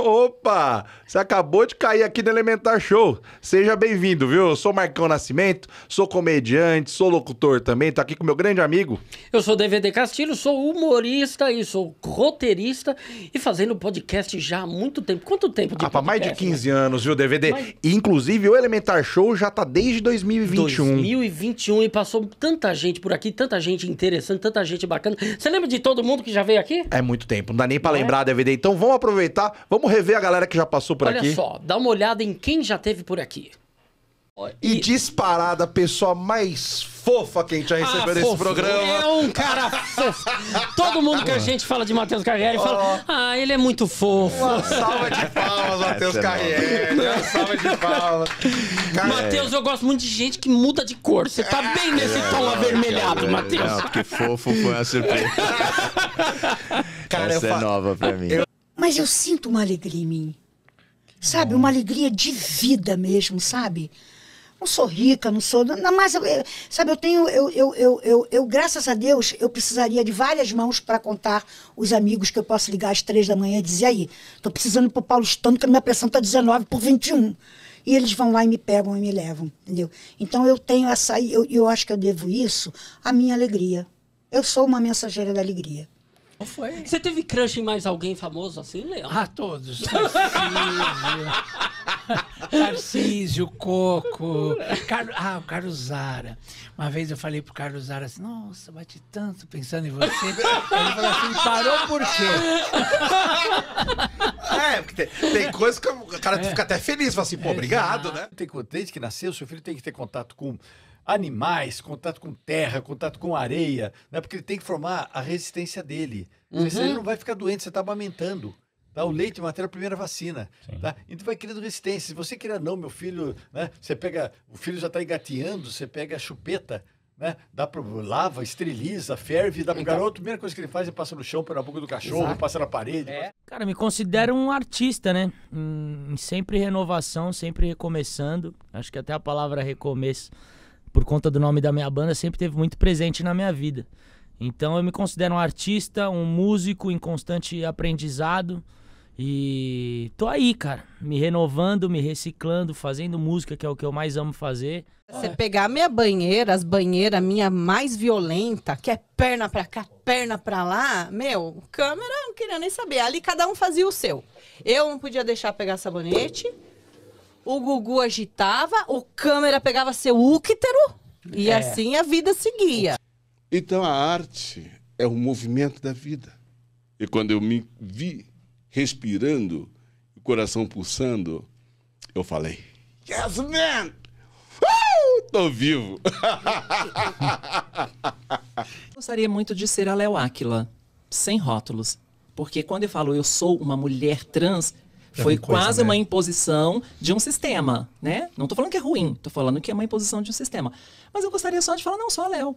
Opa! Você acabou de cair aqui no Elementar Show. Seja bem-vindo, viu? Eu sou Marcão Nascimento, sou comediante, sou locutor também, tô aqui com meu grande amigo. Eu sou DVD Castilho, sou humorista e sou roteirista e fazendo podcast já há muito tempo. Quanto tempo de Ah, pra mais de 15 né? anos, viu, DVD? Mas... Inclusive, o Elementar Show já tá desde 2021. 2021 e passou tanta gente por aqui, tanta gente interessante, tanta gente bacana. Você lembra de todo mundo que já veio aqui? É muito tempo, não dá nem para é? lembrar, é? DVD. Então vamos aproveitar, vamos vamos rever a galera que já passou por Olha aqui. Olha só, dá uma olhada em quem já teve por aqui. E, e disparada, a pessoa mais fofa que a gente já ah, recebeu ah, nesse fofo. programa. É um cara fofo. Todo mundo que a gente fala de Matheus Carriere fala, ah, ele é muito fofo. Uma salva de palmas, Matheus Carriere. Uma salva de palmas. Matheus, eu gosto muito de gente que muda de cor. Você tá bem é. nesse é, tom avermelhado, é, Matheus. Não, porque fofo foi a surpresa. cara, Essa é nova pra mim. Eu... Mas eu sinto uma alegria em mim. Sabe? Uma alegria de vida mesmo, sabe? Não sou rica, não sou. Não, mas, eu, sabe, eu tenho. Eu, eu, eu, eu, eu, graças a Deus, eu precisaria de várias mãos para contar os amigos que eu posso ligar às três da manhã e dizer: aí, tô precisando pro estando, que a minha pressão tá 19 por 21 e eles vão lá e me pegam e me levam, entendeu? Então eu tenho essa, eu, eu acho que eu devo isso à minha alegria. Eu sou uma mensageira da alegria. Não foi. Você teve crush em mais alguém famoso assim, Leão? Ah, todos. Tarcísio, Coco, Car... ah, o Carlos Zara. Uma vez eu falei pro Carlos Zara assim, nossa, bati tanto pensando em você. Ele falou assim, parou por quê? É, porque tem, tem coisas que o cara é. fica até feliz, fala assim, pô, é, obrigado, né? Tem, desde que nasceu, seu filho tem que ter contato com animais, contato com terra, contato com areia, né? porque ele tem que formar a resistência dele. Uhum. Senão ele não vai ficar doente, você está amamentando. Tá? O leite é matéria-primeira vacina. Tá? Então vai criando resistência. Se você queria não, meu filho, né? você pega, o filho já está engateando, você pega a chupeta, né? Dá para lava, esteriliza, ferve, dá pro então... garoto. A primeira coisa que ele faz é passa no chão, pela boca do cachorro, Exato. passa na parede. É. Passa... Cara, me considero um artista, né? sempre renovação, sempre recomeçando. Acho que até a palavra recomeço por conta do nome da minha banda, sempre teve muito presente na minha vida. Então eu me considero um artista, um músico em constante aprendizado. E tô aí, cara, me renovando, me reciclando, fazendo música, que é o que eu mais amo fazer. Você pegar minha banheira, as banheiras minha mais violenta, que é perna pra cá, perna pra lá, meu, câmera não queria nem saber. Ali cada um fazia o seu. Eu não podia deixar pegar sabonete, o Gugu agitava, o câmera pegava seu útero e é. assim a vida seguia. Então a arte é o movimento da vida. E quando eu me vi respirando, o coração pulsando, eu falei: Yes, man! Uh, tô vivo! Gostaria muito de ser a Léo Áquila, sem rótulos. Porque quando eu falo eu sou uma mulher trans, é Foi coisa, quase né? uma imposição de um sistema, né? Não tô falando que é ruim, tô falando que é uma imposição de um sistema. Mas eu gostaria só de falar, não, sou a Léo.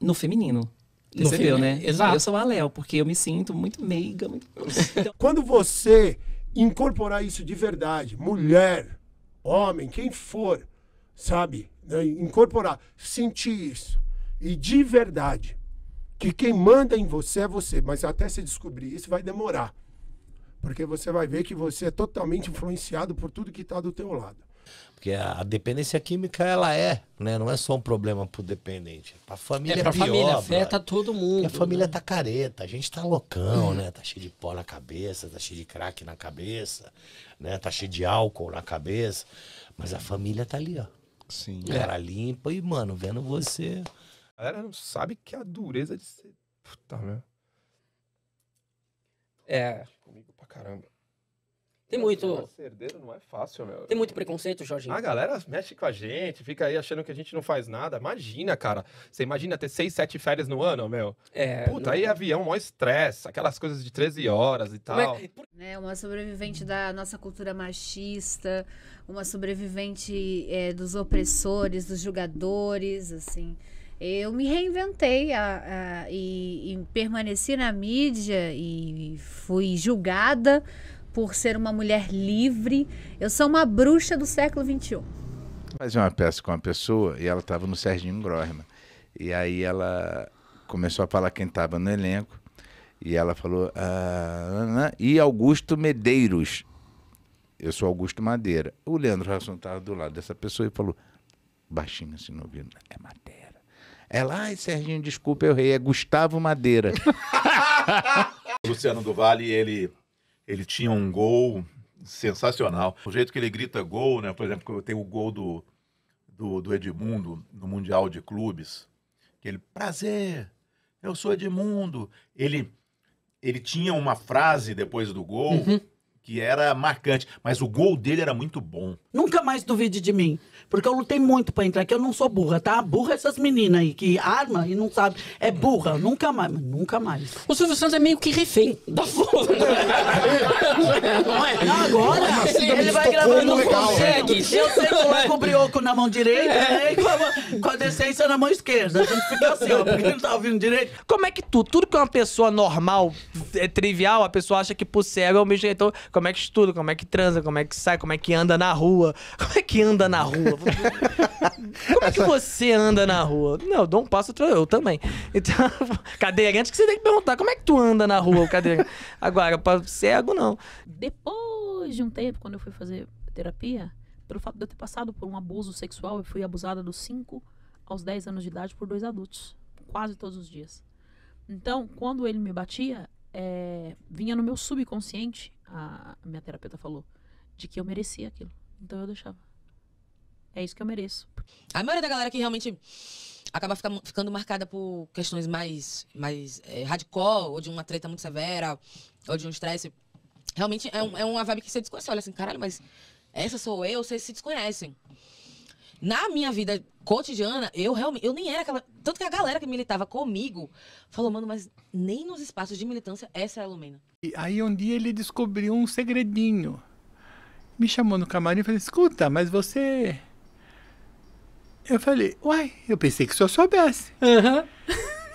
No feminino. Percebeu, no né? Exato. Eu sou a Léo, porque eu me sinto muito meiga. Muito... Então... Quando você incorporar isso de verdade, mulher, homem, quem for, sabe? Né, incorporar, sentir isso. E de verdade, que quem manda em você é você, mas até se descobrir isso vai demorar. Porque você vai ver que você é totalmente influenciado por tudo que está do teu lado. Porque a dependência química, ela é, né? Não é só um problema pro dependente. É pra família é, pra é pior, família afeta todo mundo. Porque a família né? tá careta, a gente tá loucão, hum. né? Tá cheio de pó na cabeça, tá cheio de crack na cabeça, né? Tá cheio de álcool na cabeça. Mas a família tá ali, ó. Sim. Cara é. limpa e, mano, vendo você... A galera não sabe que a dureza de ser... Puta, né? É. Comigo pra caramba. Tem muito. É não é fácil, meu. Tem muito preconceito, Jorginho. A galera mexe com a gente, fica aí achando que a gente não faz nada. Imagina, cara. Você imagina ter seis, sete férias no ano, meu? É. Puta, não... aí avião, maior estresse, aquelas coisas de 13 horas e tal. É... é uma sobrevivente da nossa cultura machista, uma sobrevivente é, dos opressores, dos julgadores, assim eu me reinventei a, a, e, e, permaneci na mídia e fui julgada por ser uma mulher livre. Eu sou uma bruxa do século XXI. Fazia uma peça com uma pessoa e ela estava no Serginho Grosma. E aí ela começou a falar quem estava no elenco. E ela falou, ah, né, e Augusto Medeiros. Eu sou Augusto Madeira. O Leandro Rasson estava do lado dessa pessoa e falou, baixinho assim no ouvido, é Madeira. Ela, ai, Serginho, desculpa, eu rei. É Gustavo Madeira. Luciano do Vale, ele, ele tinha um gol sensacional. O jeito que ele grita gol, né? Por exemplo, eu tenho o gol do, do, do Edmundo no Mundial de Clubes. Que ele, prazer, eu sou Edmundo. Ele, ele tinha uma frase depois do gol. Uhum que era marcante, mas o gol dele era muito bom. Nunca mais duvide de mim, porque eu lutei muito para entrar, que eu não sou burra, tá? Burra essas meninas aí que arma e não sabe, é burra, nunca mais, nunca mais. O Silvio Santos é meio que refém da foda. não é? Não, agora assim? ele, ele vai gravando não consegue. Né? Eu sei pular é com o brioco na mão direita é. Né? e com a, com a decência na mão esquerda. A gente fica assim, ó, porque não tá ouvindo direito. Como é que tu, tudo que é uma pessoa normal, é trivial, a pessoa acha que por cego é o mesmo jeito como é que estuda, como é que transa, como é que sai, como é que anda na rua. Como é que anda na rua? como é que você anda na rua? Não, eu dou um passo, eu também. Então, é antes que você tem que perguntar, como é que tu anda na rua, cadeirante? Agora, pra cego, não. Depois de um tempo, quando eu fui fazer terapia, pelo fato de eu ter passado por um abuso sexual, eu fui abusada dos 5 aos 10 anos de idade por dois adultos, quase todos os dias. Então, quando ele me batia, é, vinha no meu subconsciente a minha terapeuta falou, de que eu merecia aquilo. Então eu deixava. É isso que eu mereço. A maioria da galera que realmente acaba fica, ficando marcada por questões mais, mais é, eh, radical, ou de uma treta muito severa, ou de um estresse, realmente é, um, é uma vibe que você desconhece. Olha assim, caralho, mas essa sou eu, vocês se desconhecem na minha vida cotidiana, eu realmente. Eu nem era aquela. Tanto que a galera que militava comigo falou, mano, mas nem nos espaços de militância essa é a Lumena. E aí um dia ele descobriu um segredinho. Me chamou no camarim e falou: escuta, mas você. Eu falei, uai, eu pensei que o senhor soubesse. Uhum.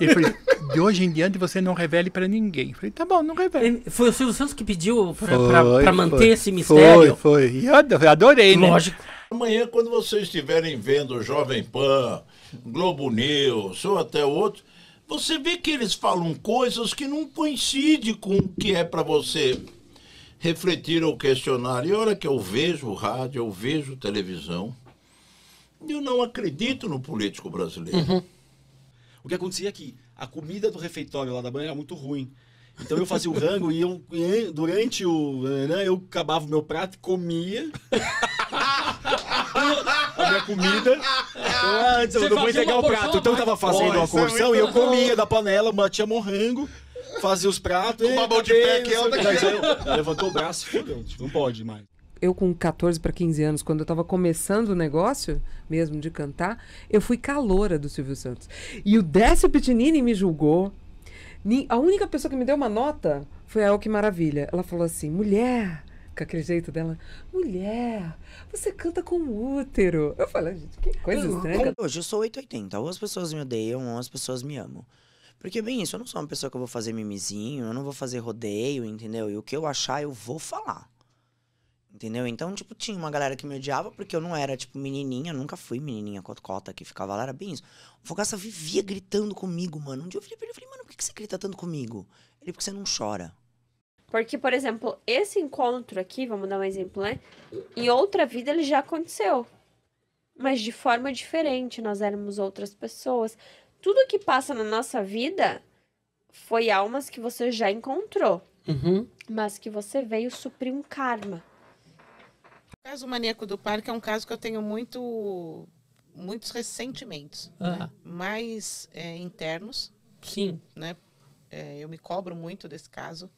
Ele falou, de hoje em diante você não revele para ninguém. Eu falei, tá bom, não revele. Foi o Silvio Santos que pediu para manter foi, esse mistério? Foi, foi. E eu adorei, né? Lógico. Amanhã, quando vocês estiverem vendo Jovem Pan, Globo News ou até outro, você vê que eles falam coisas que não coincidem com o que é para você refletir ou questionar. E hora que eu vejo rádio, eu vejo televisão, eu não acredito no político brasileiro. Uhum. O que acontecia é que a comida do refeitório lá da banha era muito ruim. Então eu fazia o rango e eu, durante o. Né, eu acabava o meu prato, e comia a minha comida. Eu, antes eu não vou entregar o prato. Então eu tava fazendo uma é, porção e eu comia da panela, batia morrango, fazia os pratos. Com eita, babão de pé que o Levantou o braço, fudeu. Tipo, não pode mais. eu com 14 para 15 anos, quando eu estava começando o negócio mesmo de cantar, eu fui caloura do Silvio Santos. E o Décio Pitinini me julgou. A única pessoa que me deu uma nota foi a Elke Maravilha. Ela falou assim: mulher, com aquele jeito dela, mulher, você canta com útero. Eu falei, gente, que coisa estranha. Hoje eu sou 880, ou as pessoas me odeiam, ou as pessoas me amam. Porque, é bem, isso, eu não sou uma pessoa que eu vou fazer mimizinho, eu não vou fazer rodeio, entendeu? E o que eu achar, eu vou falar. Entendeu? Então, tipo, tinha uma galera que me odiava porque eu não era, tipo, menininha, nunca fui menininha cota que ficava lá, era bem isso. O Fogaça vivia gritando comigo, mano. Um dia eu falei pra ele, eu falei, mano, por que você grita tanto comigo? Ele, porque você não chora. Porque, por exemplo, esse encontro aqui, vamos dar um exemplo, né? Em outra vida ele já aconteceu. Mas de forma diferente, nós éramos outras pessoas. Tudo que passa na nossa vida foi almas que você já encontrou. Uhum. Mas que você veio suprir um karma. O caso Maníaco do Parque é um caso que eu tenho muito, muitos ressentimentos. Né? Mais é, internos. Sim. Né? É, eu me cobro muito desse caso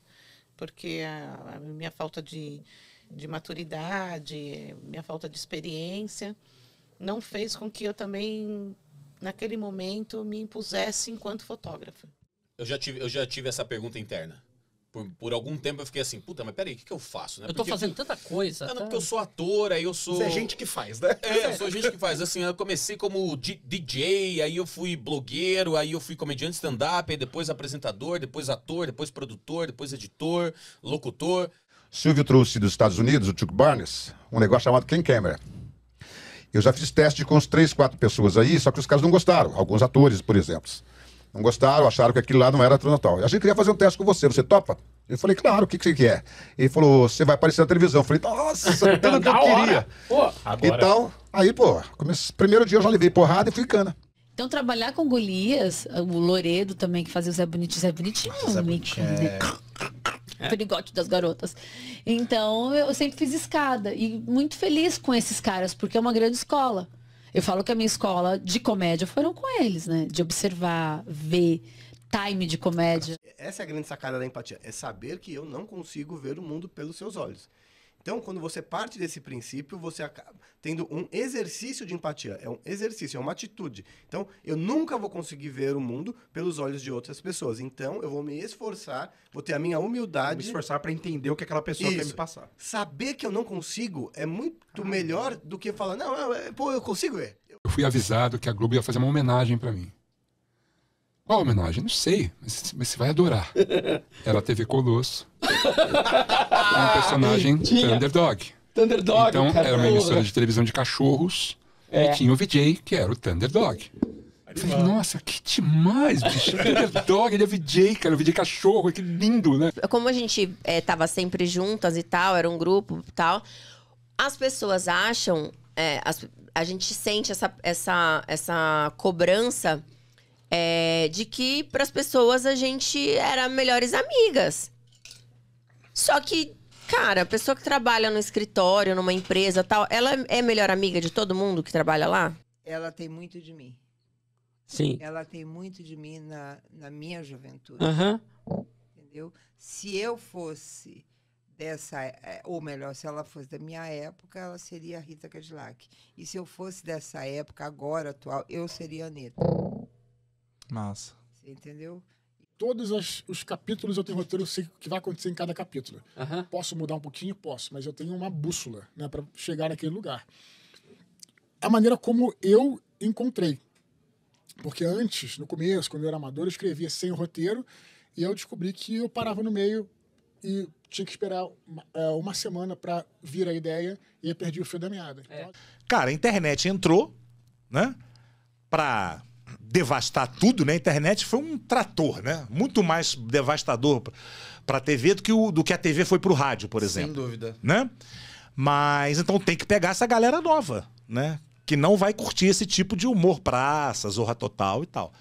porque a, a minha falta de, de maturidade, minha falta de experiência, não fez com que eu também, naquele momento, me impusesse enquanto fotógrafa. Eu já tive, eu já tive essa pergunta interna por, por algum tempo eu fiquei assim, puta, mas peraí, o que, que eu faço? Né? Eu tô porque fazendo tanta coisa. É, não, tá... porque ah. eu sou ator, aí eu sou. Você é gente que faz, né? É, eu sou gente que faz. Assim, eu comecei como DJ, aí eu fui blogueiro, aí eu fui comediante stand-up, aí depois apresentador, depois ator, depois produtor, depois editor, locutor. Silvio trouxe dos Estados Unidos, o Chuck Barnes, um negócio chamado Ken Camera. Eu já fiz teste com uns três, quatro pessoas aí, só que os caras não gostaram, alguns atores, por exemplo. Não gostaram, acharam que aquilo lá não era transnatal. A gente queria fazer um teste com você, você topa? Eu falei, claro, o que, que você quer? Ele falou, você vai aparecer na televisão. Eu falei, nossa, tanto que eu queria. Pô, então, aí, pô, comece... primeiro dia eu já levei porrada e fui cana. Então, trabalhar com Golias, o Loredo também, que fazia o Zé Bonitinho, Zé Bonitinho, ah, Zé Bonitinho. É. Né? É. Perigote das garotas. Então, eu sempre fiz escada. E muito feliz com esses caras, porque é uma grande escola. Eu falo que a minha escola de comédia foram com eles, né? De observar, ver, time de comédia. Essa é a grande sacada da empatia, é saber que eu não consigo ver o mundo pelos seus olhos. Então, quando você parte desse princípio, você acaba tendo um exercício de empatia. É um exercício, é uma atitude. Então, eu nunca vou conseguir ver o mundo pelos olhos de outras pessoas. Então, eu vou me esforçar, vou ter a minha humildade. me esforçar para entender o que aquela pessoa Isso. quer me passar. Saber que eu não consigo é muito ah. melhor do que falar, não, é, é, pô, eu consigo ver. Eu fui avisado que a Globo ia fazer uma homenagem para mim. Qual homenagem? Não sei, mas, mas você vai adorar. Era a TV Colosso. um personagem Tinha. Thunderdog. Thunderdog. Então, cara, era uma emissora de televisão de cachorros. É. E tinha o VJ, que era o Thunderdog. falei, nossa, que demais, bicho. Thunderdog, ele é VJ, cara. VJ cachorro, que lindo, né? Como a gente é, tava sempre juntas e tal, era um grupo e tal, as pessoas acham, é, as, a gente sente essa, essa, essa cobrança é, de que para as pessoas a gente era melhores amigas. Só que, cara, a pessoa que trabalha no escritório, numa empresa tal, ela é melhor amiga de todo mundo que trabalha lá? Ela tem muito de mim. Sim. Ela tem muito de mim na, na minha juventude. Uhum. Entendeu? Se eu fosse dessa, é, ou melhor, se ela fosse da minha época, ela seria a Rita Cadillac. E se eu fosse dessa época, agora atual, eu seria a Anitta. Massa. Você entendeu? Todos os capítulos eu tenho roteiro, eu sei o que vai acontecer em cada capítulo. Uhum. Posso mudar um pouquinho? Posso, mas eu tenho uma bússola né, para chegar naquele lugar. A maneira como eu encontrei. Porque antes, no começo, quando eu era amador, eu escrevia sem o roteiro e eu descobri que eu parava no meio e tinha que esperar uma, é, uma semana para vir a ideia e eu perdi o fio da meada. É. Cara, a internet entrou, né? Para devastar tudo, né? A internet foi um trator, né? Muito mais devastador para a TV do que, o, do que a TV foi para o rádio, por exemplo. Sem dúvida. Né? Mas então tem que pegar essa galera nova, né? Que não vai curtir esse tipo de humor, praça, zorra total e tal.